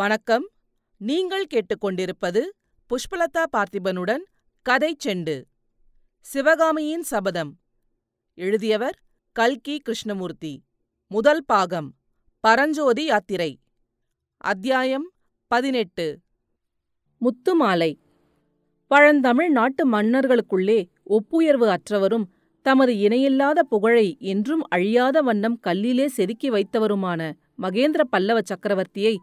வணக்கம் நீங்கள் கேட்டுக்கொண்டிருப்பது புஷ்பலதா பார்த்திபனுடன் கதை செண்டு சிவகாமியின் சபதம் எழுதியவர் கல்கி கிருஷ்ணமூர்த்தி முதல் பாகம் பரஞ்சோதி யாத்திரை அத்தியாயம் பதினெட்டு முத்துமாலை பழந்தமிழ் நாட்டு மன்னர்களுக்குள்ளே ஒப்புயர்வு அற்றவரும் தமது இணையில்லாத புகழை என்றும் அழியாத வண்ணம் கல்லிலே செதுக்கி வைத்தவருமான மகேந்திர பல்லவ சக்கரவர்த்தியை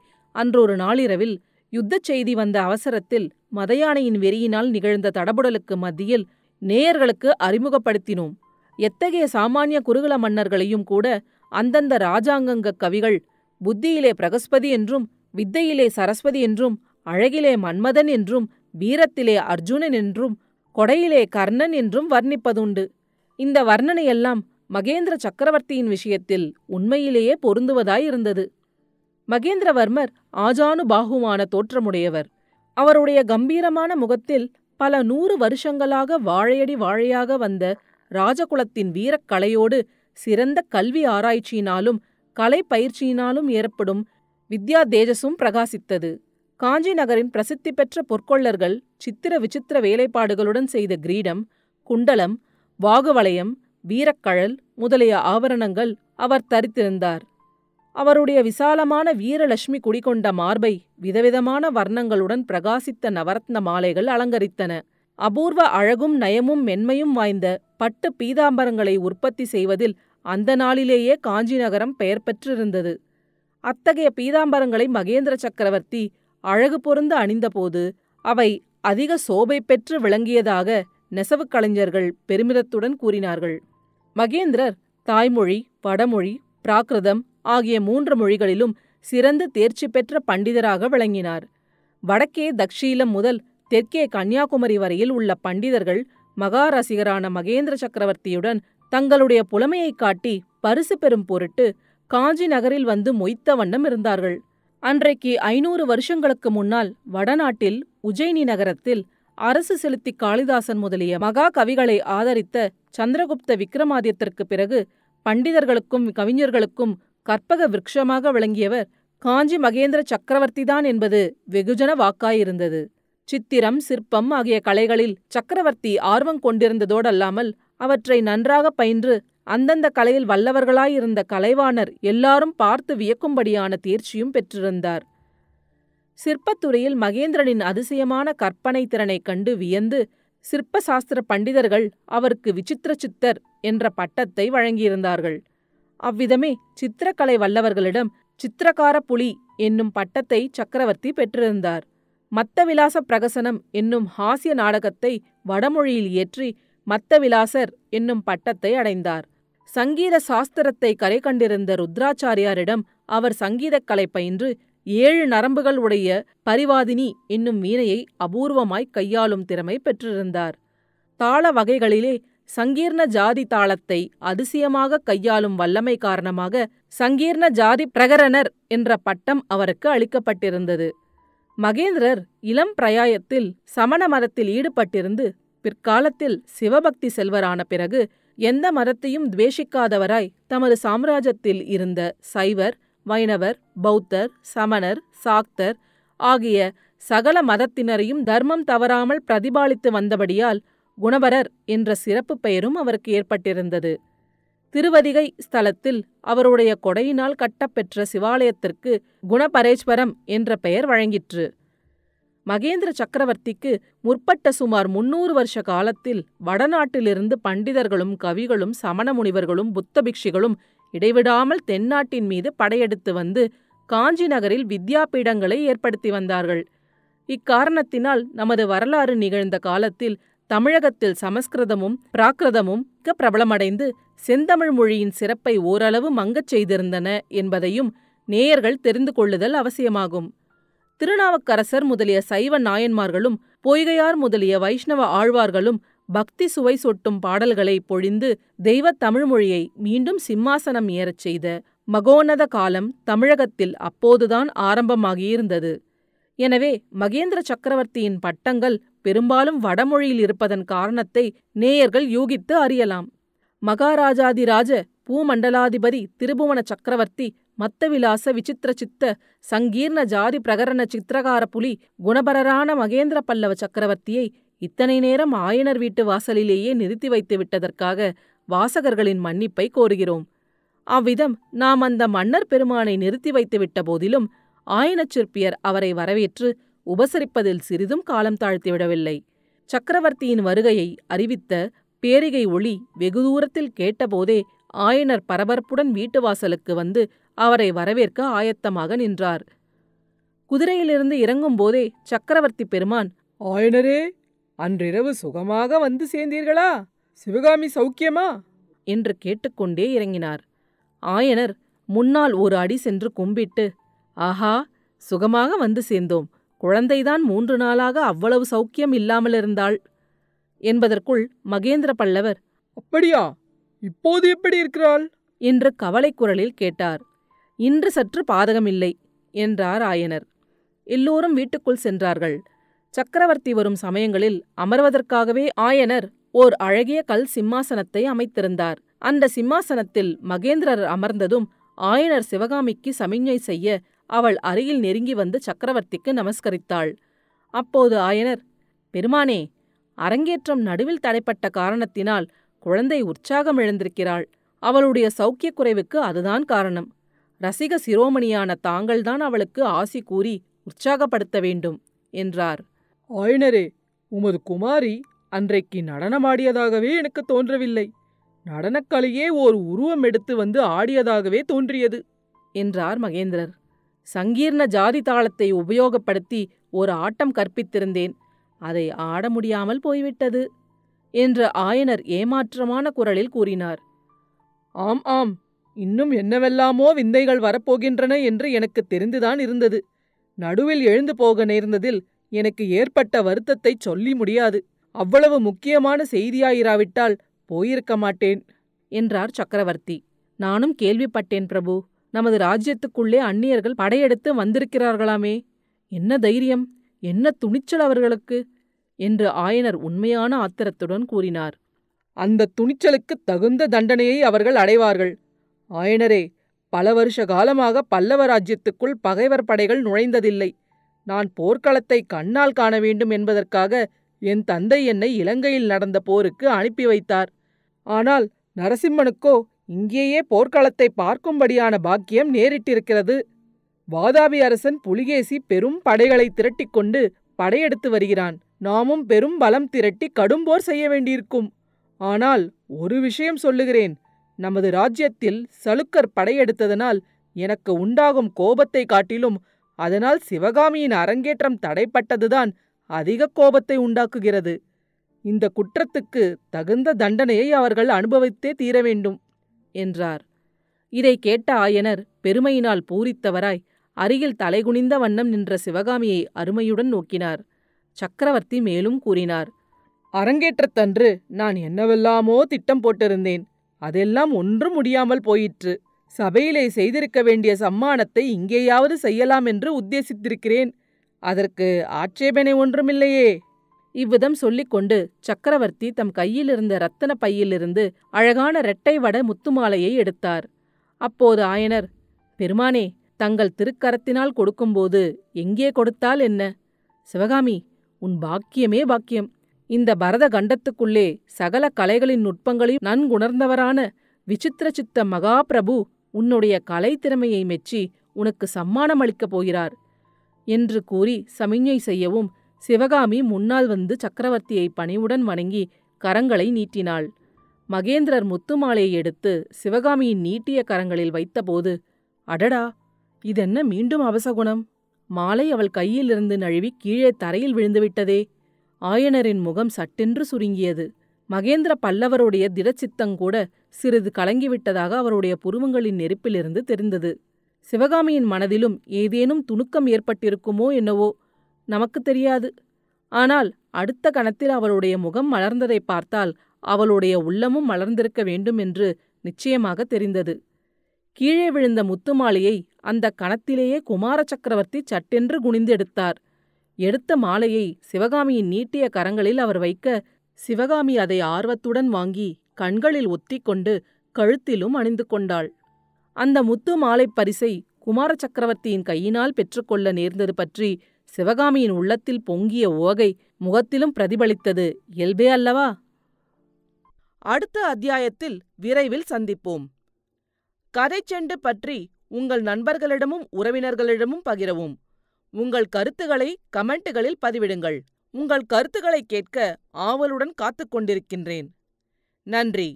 அன்றொரு நாளிரவில் யுத்தச் செய்தி வந்த அவசரத்தில் மதயானையின் வெறியினால் நிகழ்ந்த தடபுடலுக்கு மத்தியில் நேயர்களுக்கு அறிமுகப்படுத்தினோம் எத்தகைய சாமானிய குறுகல மன்னர்களையும் கூட அந்தந்த ராஜாங்கங்க கவிகள் புத்தியிலே பிரகஸ்பதி என்றும் வித்தையிலே சரஸ்வதி என்றும் அழகிலே மன்மதன் என்றும் வீரத்திலே அர்ஜுனன் என்றும் கொடையிலே கர்ணன் என்றும் வர்ணிப்பதுண்டு இந்த வர்ணனையெல்லாம் மகேந்திர சக்கரவர்த்தியின் விஷயத்தில் உண்மையிலேயே பொருந்துவதாயிருந்தது மகேந்திரவர்மர் ஆஜானுபாகுவான தோற்றமுடையவர் அவருடைய கம்பீரமான முகத்தில் பல நூறு வருஷங்களாக வாழையடி வாழையாக வந்த ராஜகுலத்தின் வீரக்கலையோடு சிறந்த கல்வி ஆராய்ச்சியினாலும் கலை பயிற்சியினாலும் ஏற்படும் வித்யா தேஜஸும் பிரகாசித்தது காஞ்சி நகரின் பிரசித்தி பெற்ற பொற்கொள்ளர்கள் சித்திர விசித்திர வேலைப்பாடுகளுடன் செய்த கிரீடம் குண்டலம் வாகுவளையம் வீரக்கழல் முதலிய ஆபரணங்கள் அவர் தரித்திருந்தார் அவருடைய விசாலமான வீரலட்சுமி குடிகொண்ட மார்பை விதவிதமான வர்ணங்களுடன் பிரகாசித்த நவரத்ன மாலைகள் அலங்கரித்தன அபூர்வ அழகும் நயமும் மென்மையும் வாய்ந்த பட்டு பீதாம்பரங்களை உற்பத்தி செய்வதில் அந்த நாளிலேயே காஞ்சி நகரம் பெயர் பெற்றிருந்தது அத்தகைய பீதாம்பரங்களை மகேந்திர சக்கரவர்த்தி அழகு பொருந்து அணிந்தபோது அவை அதிக சோபை பெற்று விளங்கியதாக நெசவுக் கலைஞர்கள் பெருமிதத்துடன் கூறினார்கள் மகேந்திரர் தாய்மொழி வடமொழி பிராகிருதம் ஆகிய மூன்று மொழிகளிலும் சிறந்து தேர்ச்சி பெற்ற பண்டிதராக விளங்கினார் வடக்கே தக்ஷீலம் முதல் தெற்கே கன்னியாகுமரி வரையில் உள்ள பண்டிதர்கள் மகாரசிகரான மகேந்திர சக்கரவர்த்தியுடன் தங்களுடைய புலமையை காட்டி பரிசு பெறும் பொருட்டு காஞ்சி நகரில் வந்து மொய்த்த வண்ணம் இருந்தார்கள் அன்றைக்கு ஐநூறு வருஷங்களுக்கு முன்னால் வடநாட்டில் உஜயினி நகரத்தில் அரசு செலுத்தி காளிதாசன் முதலிய மகா கவிகளை ஆதரித்த சந்திரகுப்த விக்ரமாதித்திற்கு பிறகு பண்டிதர்களுக்கும் கவிஞர்களுக்கும் கற்பக விருட்சமாக விளங்கியவர் காஞ்சி மகேந்திர சக்கரவர்த்திதான் என்பது வெகுஜன வாக்காயிருந்தது சித்திரம் சிற்பம் ஆகிய கலைகளில் சக்கரவர்த்தி ஆர்வம் கொண்டிருந்ததோடல்லாமல் அவற்றை நன்றாக பயின்று அந்தந்த கலையில் வல்லவர்களாயிருந்த கலைவாணர் எல்லாரும் பார்த்து வியக்கும்படியான தேர்ச்சியும் பெற்றிருந்தார் சிற்பத்துறையில் மகேந்திரனின் அதிசயமான கற்பனை திறனைக் கண்டு வியந்து சிற்ப சாஸ்திர பண்டிதர்கள் அவருக்கு விசித்திர சித்தர் என்ற பட்டத்தை வழங்கியிருந்தார்கள் அவ்விதமே சித்திரக்கலை வல்லவர்களிடம் சித்திரக்கார புலி என்னும் பட்டத்தை சக்கரவர்த்தி பெற்றிருந்தார் மத்தவிலாச பிரகசனம் என்னும் ஹாஸ்ய நாடகத்தை வடமொழியில் இயற்றி மத்தவிலாசர் என்னும் பட்டத்தை அடைந்தார் சங்கீத சாஸ்திரத்தை கரை கண்டிருந்த ருத்ராச்சாரியாரிடம் அவர் சங்கீதக் கலை பயின்று ஏழு நரம்புகள் உடைய பரிவாதினி என்னும் வீணையை அபூர்வமாய் கையாளும் திறமை பெற்றிருந்தார் தாள வகைகளிலே சங்கீர்ண ஜாதி தாளத்தை அதிசயமாக கையாளும் வல்லமை காரணமாக சங்கீர்ண ஜாதி பிரகரணர் என்ற பட்டம் அவருக்கு அளிக்கப்பட்டிருந்தது மகேந்திரர் இளம் பிரயாயத்தில் சமண மதத்தில் ஈடுபட்டிருந்து பிற்காலத்தில் சிவபக்தி செல்வரான பிறகு எந்த மதத்தையும் துவேஷிக்காதவராய் தமது சாம்ராஜ்யத்தில் இருந்த சைவர் வைணவர் பௌத்தர் சமணர் சாக்தர் ஆகிய சகல மதத்தினரையும் தர்மம் தவறாமல் பிரதிபாலித்து வந்தபடியால் குணவரர் என்ற சிறப்பு பெயரும் அவருக்கு ஏற்பட்டிருந்தது திருவதிகை ஸ்தலத்தில் அவருடைய கொடையினால் கட்டப்பெற்ற சிவாலயத்திற்கு குணபரேஸ்வரம் என்ற பெயர் வழங்கிற்று மகேந்திர சக்கரவர்த்திக்கு முற்பட்ட சுமார் முன்னூறு வருஷ காலத்தில் வடநாட்டிலிருந்து பண்டிதர்களும் கவிகளும் சமண முனிவர்களும் புத்தபிக்ஷிகளும் இடைவிடாமல் தென்னாட்டின் மீது படையெடுத்து வந்து காஞ்சி நகரில் வித்யாபீடங்களை ஏற்படுத்தி வந்தார்கள் இக்காரணத்தினால் நமது வரலாறு நிகழ்ந்த காலத்தில் தமிழகத்தில் சமஸ்கிருதமும் பிராகிருதமும் மிக பிரபலமடைந்து செந்தமிழ் மொழியின் சிறப்பை ஓரளவு மங்கச் செய்திருந்தன என்பதையும் நேயர்கள் தெரிந்து கொள்ளுதல் அவசியமாகும் திருநாவுக்கரசர் முதலிய சைவ நாயன்மார்களும் பொய்கையார் முதலிய வைஷ்ணவ ஆழ்வார்களும் பக்தி சுவை சொட்டும் பாடல்களை பொழிந்து தெய்வ தமிழ்மொழியை மீண்டும் சிம்மாசனம் ஏறச் செய்த மகோன்னத காலம் தமிழகத்தில் அப்போதுதான் ஆரம்பமாகியிருந்தது எனவே மகேந்திர சக்கரவர்த்தியின் பட்டங்கள் பெரும்பாலும் வடமொழியில் இருப்பதன் காரணத்தை நேயர்கள் யூகித்து அறியலாம் மகாராஜாதிராஜ பூமண்டலாதிபதி திருபுவன சக்கரவர்த்தி மத்தவிலாச விசித்திர சித்த சங்கீர்ண ஜாதி பிரகரண சித்திரகார புலி குணபரரான மகேந்திர பல்லவ சக்கரவர்த்தியை இத்தனை நேரம் ஆயனர் வீட்டு வாசலிலேயே நிறுத்தி வைத்து விட்டதற்காக வாசகர்களின் மன்னிப்பை கோருகிறோம் அவ்விதம் நாம் அந்த மன்னர் பெருமானை நிறுத்தி வைத்து விட்ட போதிலும் ஆயனச்சிற்பியர் அவரை வரவேற்று உபசரிப்பதில் சிறிதும் காலம் தாழ்த்திவிடவில்லை சக்கரவர்த்தியின் வருகையை அறிவித்த பேரிகை ஒளி வெகு தூரத்தில் கேட்டபோதே ஆயனர் பரபரப்புடன் வீட்டு வாசலுக்கு வந்து அவரை வரவேற்க ஆயத்தமாக நின்றார் குதிரையிலிருந்து இறங்கும்போதே சக்கரவர்த்தி பெருமான் ஆயனரே அன்றிரவு சுகமாக வந்து சேர்ந்தீர்களா சிவகாமி சௌக்கியமா என்று கேட்டுக்கொண்டே இறங்கினார் ஆயனர் முன்னால் ஒரு அடி சென்று கும்பிட்டு ஆஹா சுகமாக வந்து சேர்ந்தோம் குழந்தைதான் மூன்று நாளாக அவ்வளவு சௌக்கியம் இல்லாமலிருந்தாள் என்பதற்குள் மகேந்திர பல்லவர் அப்படியா இப்போது எப்படி இருக்கிறாள் என்று கவலை குரலில் கேட்டார் இன்று சற்று பாதகமில்லை என்றார் ஆயனர் எல்லோரும் வீட்டுக்குள் சென்றார்கள் சக்கரவர்த்தி வரும் சமயங்களில் அமர்வதற்காகவே ஆயனர் ஓர் அழகிய கல் சிம்மாசனத்தை அமைத்திருந்தார் அந்த சிம்மாசனத்தில் மகேந்திரர் அமர்ந்ததும் ஆயனர் சிவகாமிக்கு சமிஞ்சை செய்ய அவள் அருகில் நெருங்கி வந்து சக்கரவர்த்திக்கு நமஸ்கரித்தாள் அப்போது ஆயனர் பெருமானே அரங்கேற்றம் நடுவில் தடைப்பட்ட காரணத்தினால் குழந்தை உற்சாகம் இழந்திருக்கிறாள் அவளுடைய சௌக்கிய குறைவுக்கு அதுதான் காரணம் ரசிக சிரோமணியான தாங்கள்தான் அவளுக்கு ஆசி கூறி உற்சாகப்படுத்த வேண்டும் என்றார் ஆயனரே உமது குமாரி அன்றைக்கு நடனமாடியதாகவே எனக்கு தோன்றவில்லை நடனக்கலையே ஓர் உருவம் எடுத்து வந்து ஆடியதாகவே தோன்றியது என்றார் மகேந்திரர் சங்கீர்ண ஜாதி தாளத்தை உபயோகப்படுத்தி ஒரு ஆட்டம் கற்பித்திருந்தேன் அதை ஆட முடியாமல் போய்விட்டது என்று ஆயனர் ஏமாற்றமான குரலில் கூறினார் ஆம் ஆம் இன்னும் என்னவெல்லாமோ விந்தைகள் வரப்போகின்றன என்று எனக்கு தெரிந்துதான் இருந்தது நடுவில் எழுந்து போக நேர்ந்ததில் எனக்கு ஏற்பட்ட வருத்தத்தை சொல்லி முடியாது அவ்வளவு முக்கியமான செய்தியாயிராவிட்டால் போயிருக்க மாட்டேன் என்றார் சக்கரவர்த்தி நானும் கேள்விப்பட்டேன் பிரபு நமது ராஜ்யத்துக்குள்ளே அந்நியர்கள் படையெடுத்து வந்திருக்கிறார்களாமே என்ன தைரியம் என்ன துணிச்சல் அவர்களுக்கு என்று ஆயனர் உண்மையான ஆத்திரத்துடன் கூறினார் அந்த துணிச்சலுக்கு தகுந்த தண்டனையை அவர்கள் அடைவார்கள் ஆயனரே பல வருஷ காலமாக பல்லவ ராஜ்யத்துக்குள் பகைவர் படைகள் நுழைந்ததில்லை நான் போர்க்களத்தை கண்ணால் காண வேண்டும் என்பதற்காக என் தந்தை என்னை இலங்கையில் நடந்த போருக்கு அனுப்பி வைத்தார் ஆனால் நரசிம்மனுக்கோ இங்கேயே போர்க்களத்தை பார்க்கும்படியான பாக்கியம் நேரிட்டிருக்கிறது வாதாபி அரசன் புலிகேசி பெரும் படைகளை கொண்டு படையெடுத்து வருகிறான் நாமும் பெரும் பலம் திரட்டி கடும்போர் செய்ய வேண்டியிருக்கும் ஆனால் ஒரு விஷயம் சொல்லுகிறேன் நமது ராஜ்யத்தில் சலுக்கர் படையெடுத்ததனால் எனக்கு உண்டாகும் கோபத்தை காட்டிலும் அதனால் சிவகாமியின் அரங்கேற்றம் தடைப்பட்டதுதான் அதிக கோபத்தை உண்டாக்குகிறது இந்த குற்றத்துக்கு தகுந்த தண்டனையை அவர்கள் அனுபவித்தே தீர வேண்டும் என்றார் இதை கேட்ட ஆயனர் பெருமையினால் பூரித்தவராய் அருகில் தலைகுனிந்த வண்ணம் நின்ற சிவகாமியை அருமையுடன் நோக்கினார் சக்கரவர்த்தி மேலும் கூறினார் அரங்கேற்றத்தன்று நான் என்னவெல்லாமோ திட்டம் போட்டிருந்தேன் அதெல்லாம் ஒன்றும் முடியாமல் போயிற்று சபையிலே செய்திருக்க வேண்டிய சம்மானத்தை இங்கேயாவது செய்யலாம் என்று உத்தேசித்திருக்கிறேன் அதற்கு ஆட்சேபனை ஒன்றுமில்லையே இவ்விதம் சொல்லிக் கொண்டு சக்கரவர்த்தி தம் கையிலிருந்த ரத்தன பையிலிருந்து அழகான இரட்டை வட முத்துமாலையை எடுத்தார் அப்போது ஆயனர் பெருமானே தங்கள் திருக்கரத்தினால் கொடுக்கும்போது எங்கே கொடுத்தால் என்ன சிவகாமி உன் பாக்கியமே பாக்கியம் இந்த பரத கண்டத்துக்குள்ளே சகல கலைகளின் நுட்பங்களையும் நன்குணர்ந்தவரான விசித்திர சித்த மகாபிரபு உன்னுடைய கலை திறமையை மெச்சி உனக்கு சம்மானம் அளிக்கப் போகிறார் என்று கூறி சமிஞ்ஞை செய்யவும் சிவகாமி முன்னால் வந்து சக்கரவர்த்தியை பணிவுடன் வணங்கி கரங்களை நீட்டினாள் மகேந்திரர் முத்துமாலையை எடுத்து சிவகாமியின் நீட்டிய கரங்களில் வைத்தபோது அடடா இதென்ன மீண்டும் அவசகுணம் மாலை அவள் கையிலிருந்து நழுவி கீழே தரையில் விழுந்துவிட்டதே ஆயனரின் முகம் சட்டென்று சுருங்கியது மகேந்திர பல்லவருடைய திடச்சித்தங்கூட சிறிது கலங்கிவிட்டதாக அவருடைய புருவங்களின் நெருப்பிலிருந்து தெரிந்தது சிவகாமியின் மனதிலும் ஏதேனும் துணுக்கம் ஏற்பட்டிருக்குமோ என்னவோ நமக்கு தெரியாது ஆனால் அடுத்த கணத்தில் அவளுடைய முகம் மலர்ந்ததை பார்த்தால் அவளுடைய உள்ளமும் மலர்ந்திருக்க வேண்டும் என்று நிச்சயமாக தெரிந்தது கீழே விழுந்த முத்துமாலையை அந்த கணத்திலேயே குமார சக்கரவர்த்தி சட்டென்று குனிந்தெடுத்தார் எடுத்த மாலையை சிவகாமியின் நீட்டிய கரங்களில் அவர் வைக்க சிவகாமி அதை ஆர்வத்துடன் வாங்கி கண்களில் ஒத்திக்கொண்டு கழுத்திலும் அணிந்து கொண்டாள் அந்த முத்து மாலை பரிசை குமார சக்கரவர்த்தியின் கையினால் பெற்றுக்கொள்ள நேர்ந்தது பற்றி சிவகாமியின் உள்ளத்தில் பொங்கிய ஓகை முகத்திலும் பிரதிபலித்தது இயல்பே அல்லவா அடுத்த அத்தியாயத்தில் விரைவில் சந்திப்போம் கதை செண்டு பற்றி உங்கள் நண்பர்களிடமும் உறவினர்களிடமும் பகிரவும் உங்கள் கருத்துக்களை கமெண்ட்டுகளில் பதிவிடுங்கள் உங்கள் கருத்துக்களை கேட்க ஆவலுடன் காத்துக்கொண்டிருக்கின்றேன் நன்றி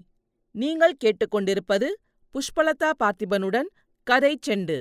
நீங்கள் கேட்டுக்கொண்டிருப்பது புஷ்பலதா பார்த்திபனுடன் கதை செண்டு